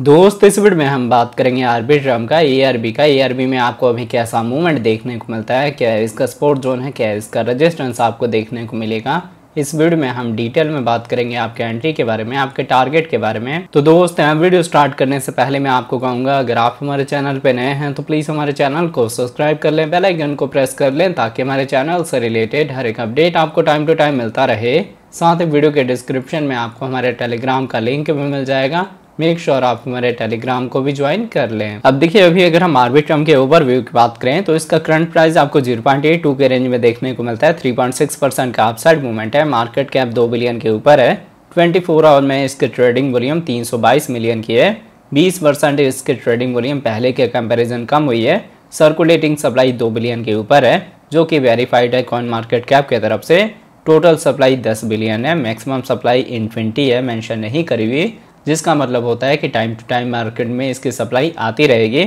दोस्त इस वीडियो में हम बात करेंगे आरबी ड्रम का ए का ए में आपको अभी कैसा मूवमेंट देखने को मिलता है क्या इसका स्पोर्ट जोन है क्या इसका रेजिस्टेंस आपको देखने को मिलेगा इस वीडियो में हम डिटेल में बात करेंगे आपके एंट्री के बारे में आपके टारगेट के बारे में तो दोस्त यहाँ वीडियो स्टार्ट करने से पहले मैं आपको कहूंगा अगर आप हमारे चैनल पे नए हैं तो प्लीज़ हमारे चैनल को सब्सक्राइब कर लें बेल आइकन को प्रेस कर लें ताकि हमारे चैनल से रिलेटेड हर एक अपडेट आपको टाइम टू टाइम मिलता रहे साथ ही वीडियो के डिस्क्रिप्शन में आपको हमारे टेलीग्राम का लिंक भी मिल जाएगा मेक श्योर sure आप हमारे टेलीग्राम को भी ज्वाइन कर लें अब देखिए अभी अगर हम आर्बिट्रम के ओवरव्यू की बात करें तो इसका करंट प्राइस आपको 0.82 के रेंज में देखने को मिलता है 3.6 परसेंट का अपसाइड मूवमेंट है मार्केट कैप 2 बिलियन के ऊपर है 24 फोर आवर में इसके ट्रेडिंग वॉल्यूम 322 मिलियन की है बीस परसेंट इसके ट्रेडिंग वॉल्यूम पहले के कंपेरिजन कम हुई है सर्कुलेटिंग सप्लाई दो बिलियन के ऊपर है जो कि वेरीफाइड है कॉइन मार्केट कैप की तरफ से टोटल सप्लाई दस बिलियन है मैक्सिमम सप्लाई इन्फिनिटी है मैंशन नहीं करी हुई जिसका मतलब होता है कि टाइम टू टाइम मार्केट में इसकी सप्लाई आती रहेगी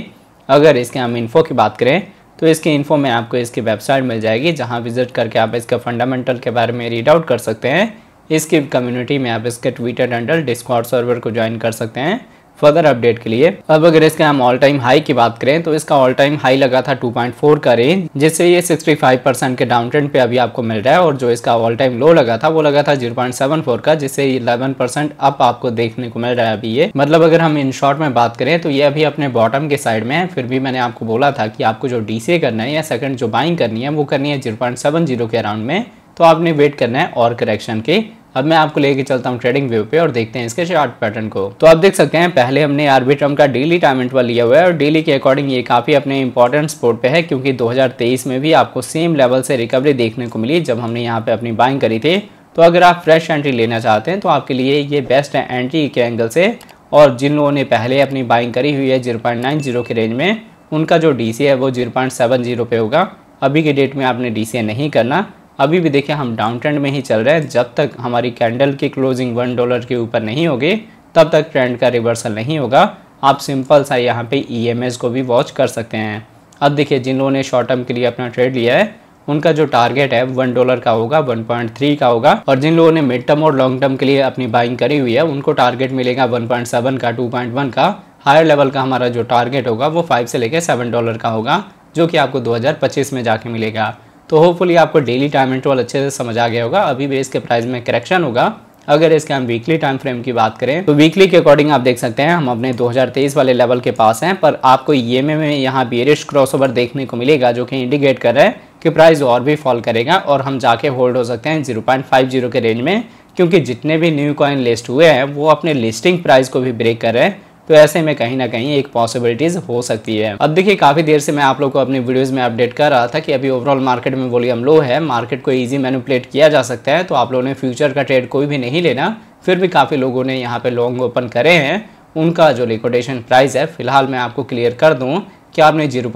अगर इसके हम इन्फो की बात करें तो इसके इन्फो में आपको इसकी वेबसाइट मिल जाएगी जहाँ विजिट करके आप इसके फंडामेंटल के बारे में रीड आउट कर सकते हैं इसकी कम्युनिटी में आप इसके ट्विटर हैंडल डिस्कॉर्ड सर्वर को ज्वाइन कर सकते हैं फर्दर अपडेट के लिए अब अगर इसके हम ऑल टाइम हाई की बात करें तो इसका ऑल टाइम हाई लगा था 2.4 का रेंज जिससे ये 65 परसेंट के डाउन ट्रेंड पे अभी आपको मिल रहा है और जो इसका ऑल टाइम लो लगा था वो लगा था 0.74 का जिससे 11 परसेंट अप आपको देखने को मिल रहा है अभी ये मतलब अगर हम इन शॉर्ट में बात करें तो ये अभी अपने बॉटम के साइड में है फिर भी मैंने आपको बोला था कि आपको जो डी करना है या सेकंड जो बाइंग करनी है वो करनी है जीरो के अराउंड में तो आपने वेट करना है और करेक्शन के अब मैं आपको लेके चलता हूँ ट्रेडिंग व्यू पे और देखते हैं इसके शार्ट पैटर्न को तो आप देख सकते हैं पहले हमने आरबी ट्रम का डेली टाइम इंटरवल लिया हुआ है और डेली के अकॉर्डिंग ये काफ़ी अपने इंपॉर्टेंट स्पोर्ट पे है क्योंकि 2023 में भी आपको सेम लेवल से रिकवरी देखने को मिली जब हमने यहाँ पे अपनी बाइंग करी थी तो अगर आप फ्रेश एंट्री लेना चाहते हैं तो आपके लिए ये बेस्ट है एंट्री के एंगल से और जिन लोगों ने पहले अपनी बाइंग करी हुई है जीरो के रेंज में उनका जो डी है वो जीरो पे होगा अभी के डेट में आपने डी नहीं करना अभी भी देखिए हम डाउन ट्रेंड में ही चल रहे हैं जब तक हमारी कैंडल की क्लोजिंग वन डॉलर के ऊपर नहीं होगी तब तक ट्रेंड का रिवर्सल नहीं होगा आप सिंपल सा यहाँ पे ई e को भी वॉच कर सकते हैं अब देखिए जिन लोगों ने शॉर्ट टर्म के लिए अपना ट्रेड लिया है उनका जो टारगेट है वन डॉलर का होगा वन पॉइंट थ्री का होगा और जिन लोगों ने मिड टर्म और लॉन्ग टर्म के लिए अपनी बाइंग करी हुई है उनको टारगेट मिलेगा वन पॉइंट सेवन का टू पॉइंट वन का हायर लेवल का हमारा जो टारगेट होगा वो फाइव से लेकर सेवन डॉलर का होगा जो कि आपको दो में जाके मिलेगा तो होपफुली आपको डेली टाइम इंटरवल अच्छे से समझ आ गया होगा अभी भी इसके प्राइस में करेक्शन होगा अगर इसके हम वीकली टाइम फ्रेम की बात करें तो वीकली के अकॉर्डिंग आप देख सकते हैं हम अपने 2023 वाले लेवल के पास हैं पर आपको ये में, में यहाँ बियरिश क्रॉसओवर देखने को मिलेगा जो कि इंडिकेट कर रहे हैं कि प्राइस और भी फॉल करेगा और हम जाके होल्ड हो सकते हैं जीरो के रेंज में क्योंकि जितने भी न्यू कॉइन लिस्ट हुए हैं वो अपने लिस्टिंग प्राइस को भी ब्रेक कर रहे हैं तो ऐसे में कहीं ना कहीं एक पॉसिबिलिटीज हो सकती है अब देखिए काफी देर से मैं आप लोग को अपनी वीडियोस में अपडेट कर रहा था कि अभी ओवरऑल मार्केट में वॉल्यूम लो है मार्केट को इजी मैनुपलेट किया जा सकता है तो आप लोगों ने फ्यूचर का ट्रेड कोई भी नहीं लेना फिर भी काफ़ी लोगों ने यहाँ पे लॉन्ग ओपन करे हैं उनका जो लिक्विडेशन प्राइस है फिलहाल मैं आपको क्लियर कर दूँ कि आपने जीरो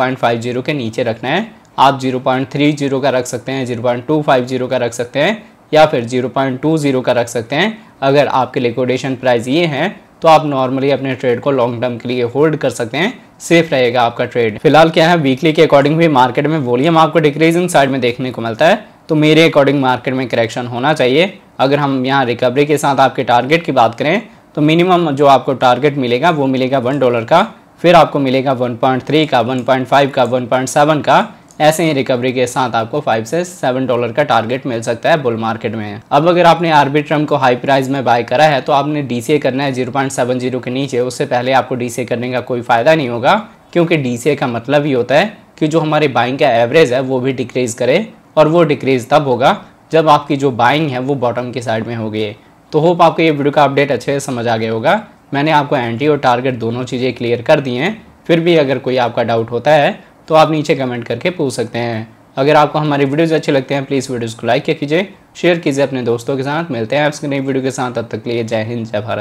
के नीचे रखना है आप जीरो का रख सकते हैं जीरो का रख सकते हैं या फिर 0.20 का रख सकते हैं अगर आपके लिक्विडेशन प्राइस ये हैं तो आप नॉर्मली अपने ट्रेड को लॉन्ग टर्म के लिए होल्ड कर सकते हैं सेफ रहेगा आपका ट्रेड फिलहाल क्या है वीकली के अकॉर्डिंग भी मार्केट में वॉल्यूम आपको डिक्रीजिंग साइड में देखने को मिलता है तो मेरे अकॉर्डिंग मार्केट में करेक्शन होना चाहिए अगर हम यहाँ रिकवरी के साथ आपके टारगेट की बात करें तो मिनिमम जो आपको टारगेट मिलेगा वो मिलेगा वन डॉलर का फिर आपको मिलेगा वन का वन का वन का ऐसे ही रिकवरी के साथ आपको फाइव से सेवन डॉलर का टारगेट मिल सकता है बुल मार्केट में अब अगर आपने आर्बिट्रम को हाई प्राइस में बाय करा है तो आपने डीसीए करना है जीरो पॉइंट सेवन जीरो के नीचे उससे पहले आपको डीसीए करने का कोई फायदा नहीं होगा क्योंकि डीसीए का मतलब ही होता है कि जो हमारे बाइंग का एवरेज है वो भी डिक्रीज करे और वो डिक्रीज तब होगा जब आपकी जो बाइंग है वो बॉटम के साइड में होगी तो होप आपको ये वीडियो का अपडेट अच्छे से समझ आ गया होगा मैंने आपको एंट्री और टारगेट दोनों चीज़ें क्लियर कर दी हैं फिर भी अगर कोई आपका डाउट होता है तो आप नीचे कमेंट करके पूछ सकते हैं अगर आपको हमारी वीडियोज़ अच्छे लगते हैं प्लीज़ वीडियोज़ को लाइक कीजिए शेयर कीजिए अपने दोस्तों के साथ मिलते हैं आपसे नई वीडियो के साथ तब तक लिए जय हिंद जय भारत